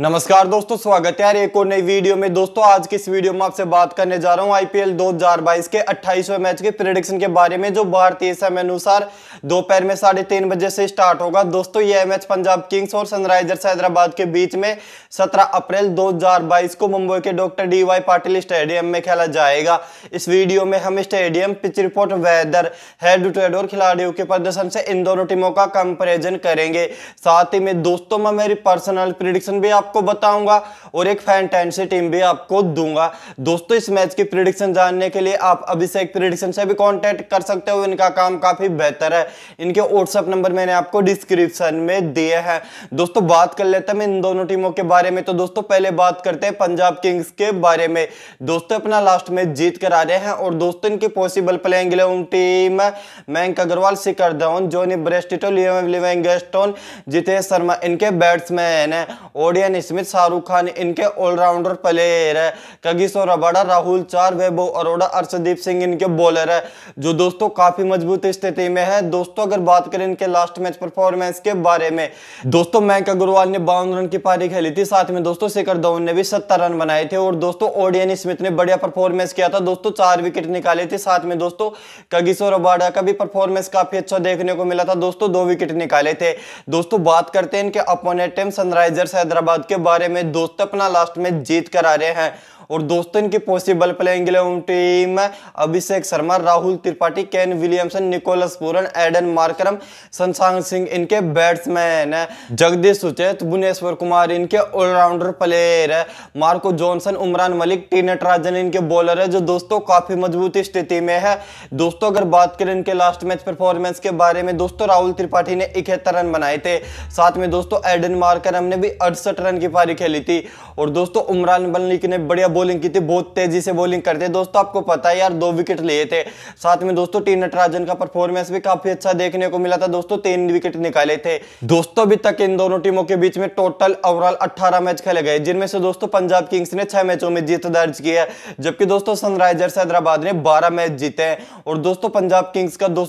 नमस्कार दोस्तों स्वागत है यार एक और नई वीडियो में दोस्तों आज की इस वीडियो में आपसे बात करने जा रहा हूं आईपीएल 2022 के 28वें मैच के प्रिडिक्शन के बारे में जो भारतीय समय अनुसार दोपहर में साढ़े तीन बजे से स्टार्ट होगा दोस्तों यह मैच पंजाब किंग्स और सनराइजर्स हैदराबाद के बीच में 17 अप्रैल 2022 को मुंबई के डॉक्टर डी पाटिल स्टेडियम में खेला जाएगा इस वीडियो में हम stadium pitch report weather head to head और खिलाड़ियों के प्रदर्शन से इन दोनों टीमों का कंपेरिजन करेंगे साथ ही में दोस्तों में मेरी पर्सनल प्रिडिक्शन भी आप आपको बताऊंगा और एक फैंटेंसी टीम भी आपको दूंगा दोस्तों इस मैच की प्रिडिक्शन जानने के लिए आप अभिषेक प्रिडिक्शन से भी कॉन्टैक्ट कर सकते हो इनका काम काफ़ी बेहतर है इनके व्हाट्सअप नंबर मैंने आपको डिस्क्रिप्शन में दिए हैं दोस्तों बात कर लेते हैं इन दोनों टीमों के बारे में तो दोस्तों पहले बात करते हैं पंजाब किंग्स के बारे में दोस्तों अपना लास्ट मैच जीत कर आ रहे हैं और दोस्तों इनकी possible playing team Mayank Agarwal Shikhar Dhawan Jonny Bairstow Livingstone Jitesh Sharma इनके बैट्समैन है ओडियन रैन स्मिथ शाहरुख खान इनके ऑलराउंडर प्लेयर है कगिसो रबाडा राहुल चार वैभव अरोड़ा अर्शदीप सिंह इनके बॉलर है जो दोस्तों काफी मजबूत स्थिति में है दोस्तों अगर बात करें इनके लास्ट मैच परफॉर्मेंस के बारे में दोस्तों मैक अग्रवाल ने बावन रन की पारी खेली थी साथ में दोस्तों शेखर धवन ने भी सत्तर रन बनाए थे और दोस्तों ओडियन स्मिथ ने बढ़िया परफॉर्मेंस किया था दोस्तों चार विकेट निकाले थे साथ में दोस्तों कगिसो रबाडा का भी परफॉर्मेंस काफी अच्छा देखने को मिला था दोस्तों दो विकेट निकाले थे दोस्तों बात करते हैं इनके अपोनेट टीम सनराइजर्स हैदराबाद के बारे में दोस्त अपना लास्ट में जीत कर आ रहे हैं और दोस्तों इनकी possible playing eleven team Abhishek Sharma Rahul Tripathi Kane Williamson Nicholas Pooran Aiden Markram Shashank Singh इनके बैट्समैन है जगदीश सुचेत भुवनेश्वर कुमार इनके ऑलराउंडर प्लेयर है Marco Jansen Umran Malik T Natarajan इनके बॉलर है जो दोस्तों काफी मजबूत स्थिति में है दोस्तों अगर बात करें इनके लास्ट मैच परफॉर्मेंस के बारे में दोस्तों राहुल त्रिपाठी ने इकहत्तर रन बनाए थे साथ में दोस्तों एडन मार्करम ने भी अड़सठ रन की पारी खेली थी और दोस्तों उमरान मलिक ने बढ़िया बॉलिंग की थी बहुत तेजी से बॉलिंग करते दोस्तों आपको पता है यार दो विकेट लिए थे साथ में दोस्तों टी नटराजन का परफॉर्मेंस भी काफी अच्छा देखने को मिला था दोस्तों तीन विकेट निकाले थे दोस्तों अभी तक इन दोनों टीमों के बीच में टोटल ओवरऑल अट्ठारह मैच खेले गए जिनमें से दोस्तों पंजाब किंग्स ने छह मैचों में जीत दर्ज की है जबकि दोस्तों सनराइजर्स हैदराबाद ने बारह मैच जीते हैं और दोस्तों पंजाब किंग्स का दो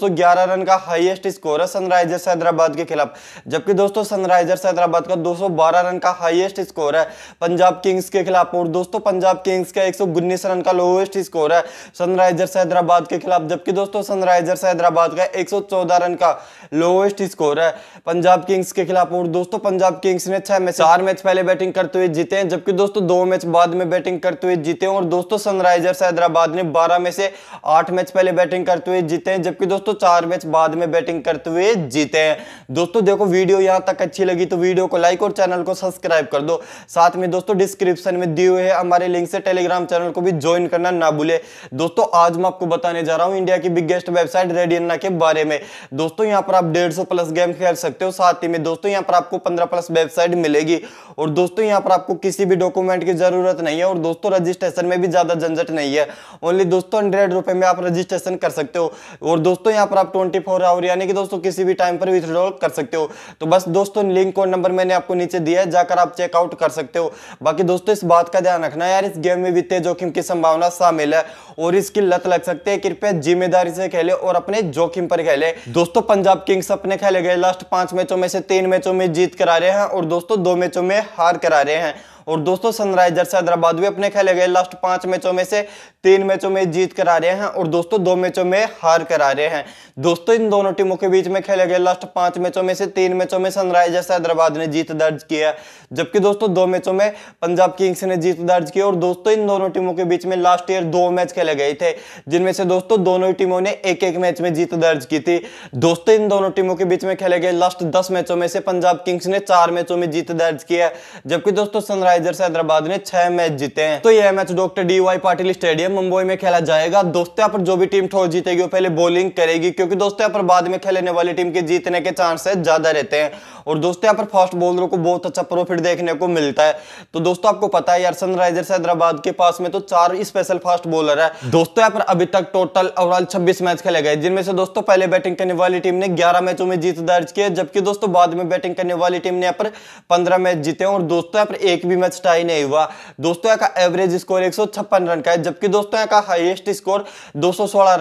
रन का हाइएस्ट स्कोर है सनराइजर्स हैदराबाद के खिलाफ जबकि दोस्तों सनराइजर्स हैदराबाद का दो रन का हाइएस्ट स्कोर है पंजाब किंग्स के खिलाफ और दोस्तों पंजाब पंजाब किंग्स का एक रन का लोएस्ट स्कोर है सनराइजर्स हैदराबाद के खिलाफ जबकि दोस्तों सनराइजर्स हैदराबाद का 114 रन का लोएस्ट स्कोर है पंजाब किंग्स के खिलाफ और दोस्तों पंजाब किंग्स ने छह मैच चार मैच पहले बैटिंग करते हुए जीते हैं जबकि दोस्तों दो मैच बाद में बैटिंग करते हुए जीते हैं और दोस्तों सनराइजर्स हैदराबाद ने बारह में से आठ मैच पहले बैटिंग करते हुए जीते हैं जबकि दोस्तों चार मैच बाद में बैटिंग करते हुए जीते हैं दोस्तों देखो वीडियो यहां तक अच्छी लगी तो वीडियो को लाइक और चैनल को सब्सक्राइब कर दो साथ में दोस्तों डिस्क्रिप्शन में दिए हुए हमारे लिंक लिंक से टेलीग्राम चैनल को भी ज्वाइन करना ना भूले दोस्तों आज मैं आपको बताने जा रहा हूँ इंडिया की बिगेस्ट वेबसाइट रेडियना के बारे में दोस्तों यहाँ पर आप डेढ़ प्लस गेम खेल सकते हो साथ ही में दोस्तों यहाँ पर आपको पंद्रह प्लस वेबसाइट मिलेगी और दोस्तों यहाँ पर आपको किसी भी डॉक्यूमेंट की जरूरत नहीं है और दोस्तों रजिस्ट्रेशन में भी ज्यादा झंझट नहीं है ओनली दोस्तों हंड्रेड रुपए में आप रजिस्ट्रेशन कर सकते हो और दोस्तों यहाँ पर आप ट्वेंटी फोर आवर यानी कि दोस्तों किसी भी टाइम पर विथड्रॉल कर सकते हो तो बस दोस्तों लिंक और नंबर मैंने आपको नीचे दिया है जाकर आप चेकआउट कर सकते हो बाकी दोस्तों इस बात का ध्यान रखना यार इस गेम में वित्तीय जोखिम की संभावना शामिल है और इसकी लत लग सकती है कृपया जिम्मेदारी से खेले और अपने जोखिम पर खेले दोस्तों पंजाब किंग्स अपने खेले गए लास्ट पांच मैचों में से तीन मैचों में जीत करा रहे हैं और दोस्तों दो मैचों में हार करा रहे हैं और दोस्तों सनराइजर्स हैदराबाद भी अपने खेले गए लास्ट पांच मैचों में से तीन मैचों में जीत करा रहे हैं और दोस्तों दो मैचों में हार करा रहे हैं दोस्तों इन दोनों टीमों के बीच में खेले गए लास्ट पांच मैचों में से तीन मैचों में सनराइजर्स हैदराबाद ने जीत दर्ज की है जबकि दोस्तों दो मैचों में पंजाब किंग्स ने जीत दर्ज की और दोस्तों इन दोनों टीमों के बीच में लास्ट ईयर दो मैच खेले गए थे जिनमें से दोस्तों दोनों टीमों ने एक एक मैच में जीत दर्ज की थी दोस्तों इन दोनों टीमों के बीच में खेले गए लास्ट दस मैचों में से पंजाब किंग्स ने चार मैचों में जीत दर्ज की है जबकि दोस्तों सनराइज सनराइजर्स हैदराबाद ने छह मैच जीते हैं तो यह match doctor D Y Patil stadium Mumbai में खेला जाएगा दोस्तों यहाँ पर जो भी टीम ठोस जीतेगी वो पहले बॉलिंग करेगी क्योंकि दोस्तों यहाँ पर बाद में खेलने वाली टीम के जीतने के चांस ज्यादा रहते हैं और दोस्तों यहाँ पर फास्ट बॉलरों को बहुत अच्छा प्रॉफिट देखने को मिलता है तो दोस्तों आपको पता है यार सनराइजर्स हैदराबाद के पास में तो चार स्पेशल फास्ट बॉलर है दोस्तों यहाँ पर अभी तक टोटल ओवरऑल छब्बीस मैच खेले गए जिनमें से दोस्तों पहले बैटिंग करने वाली टीम ने ग्यारह मैचों में जीत दर्ज किया जबकि दोस्तों बाद में बैटिंग करने वाली टीम ने यहाँ पर पंद्रह मैच जीते और दोस्तों यहाँ पर एक भी मैच टाई नहीं हुआ दोस्तों यहाँ का एवरेज स्कोर एक रन का है जबकि दोस्तों यहाँ का हाइएस्ट स्कोर दो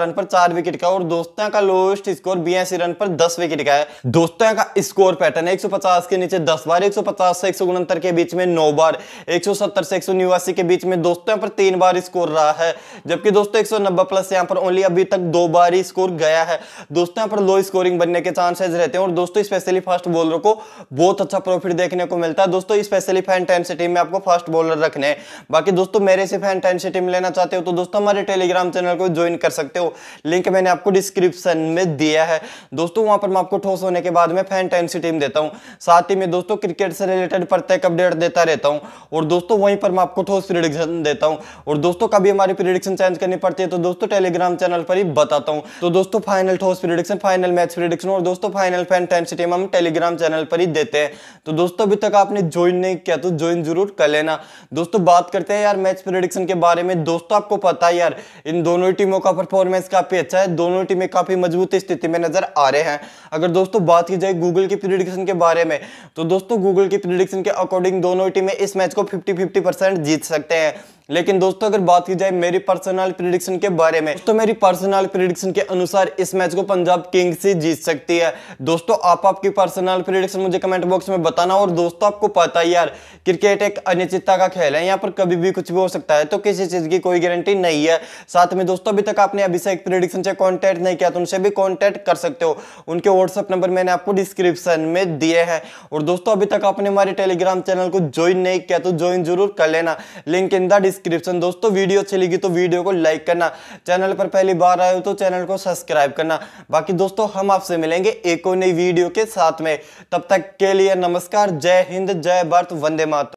रन पर चार विकेट का और दोस्तों यहाँ का लोएस्ट स्कोर बयासी रन पर दस विकेट का है दोस्तों यहाँ का स्कोर पैटर्न एक 150 के नीचे दस बार एक से एक के बीच में नौ बार एक से एक के बीच में दोस्तों यहाँ पर तीन बार स्कोर रहा है जबकि दोस्तों एक प्लस यहाँ पर ओनली अभी तक दो बार ही स्कोर गया है दोस्तों यहाँ पर लो स्कोरिंग बनने के चांसेज रहते हैं और दोस्तों स्पेशली फास्ट बॉलर को बहुत अच्छा प्रॉफिट देखने को मिलता है दोस्तों स्पेशली फैन टेन सिटी में आपको फर्स्ट बॉलर रखने हैं बाकी दोस्तों मेरे से फैन टेन से टीम लेना चाहते हो तो दोस्तों हमारे टेलीग्राम चैनल को ज्वाइन कर सकते हो लिंक मैंने आपको डिस्क्रिप्शन में दिया है दोस्तों वहां पर मैं आपको ठोस होने के बाद में फैन टेन से टीम देता हूँ साथ ही में दोस्तों क्रिकेट से रिलेटेड प्रत्येक अपडेट देता रहता हूँ और दोस्तों वहीं पर मैं आपको ठोस प्रिडिक्शन देता हूँ और दोस्तों कभी हमारी प्रिडिक्शन चेंज करनी पड़ती है तो दोस्तों टेलीग्राम चैनल पर ही बताता हूँ तो दोस्तों फाइनल ठोस प्रिडिक्शन फाइनल मैच प्रिडिक्शन और दोस्तों फाइनल फैन टेन से टीम हम टेलीग्राम चैनल पर ही देते हैं तो दोस्तों अभी तक आपने ज्वाइन नहीं किया तो ज्वाइन जरूर जरूर कर लेना दोस्तों बात करते हैं यार मैच प्रिडिक्शन के बारे में दोस्तों आपको पता है यार इन दोनों टीमों का परफॉर्मेंस काफी अच्छा है दोनों टीमें काफी मजबूत स्थिति में नजर आ रहे हैं अगर दोस्तों बात की जाए गूगल की प्रिडिक्शन के बारे में तो दोस्तों गूगल की प्रिडिक्शन के अकॉर्डिंग दोनों टीमें इस मैच को फिफ्टी फिफ्टी जीत सकते हैं लेकिन दोस्तों अगर बात की जाए मेरी पर्सनल प्रिडिक्शन के बारे में तो मेरी पर्सनल प्रिडिक्शन के अनुसार इस मैच को पंजाब किंग्स ही जीत सकती है दोस्तों आप आपकी पर्सनल प्रिडिक्शन मुझे कमेंट बॉक्स में बताना और दोस्तों आपको पता ही यार क्रिकेट एक अनिश्चितता का खेल है यहाँ पर कभी भी कुछ भी हो सकता है तो किसी चीज की कोई गारंटी नहीं है साथ में दोस्तों अभी तक आपने अभी से एक प्रिडिक्शन से कॉन्टैक्ट नहीं किया तो उनसे भी कॉन्टैक्ट कर सकते हो उनके व्हाट्सअप नंबर मैंने आपको डिस्क्रिप्शन में दिए हैं और दोस्तों अभी तक आपने हमारे टेलीग्राम चैनल को ज्वाइन नहीं किया तो ज्वाइन जरूर कर लेना लिंक इन द डिस्क्रिप्शन दोस्तों वीडियो अच्छी लगी तो वीडियो को लाइक करना चैनल पर पहली बार आए हो तो चैनल को सब्सक्राइब करना बाकी दोस्तों हम आपसे मिलेंगे एक और नई वीडियो के साथ में तब तक के लिए नमस्कार जय हिंद जय भारत वंदे मातरम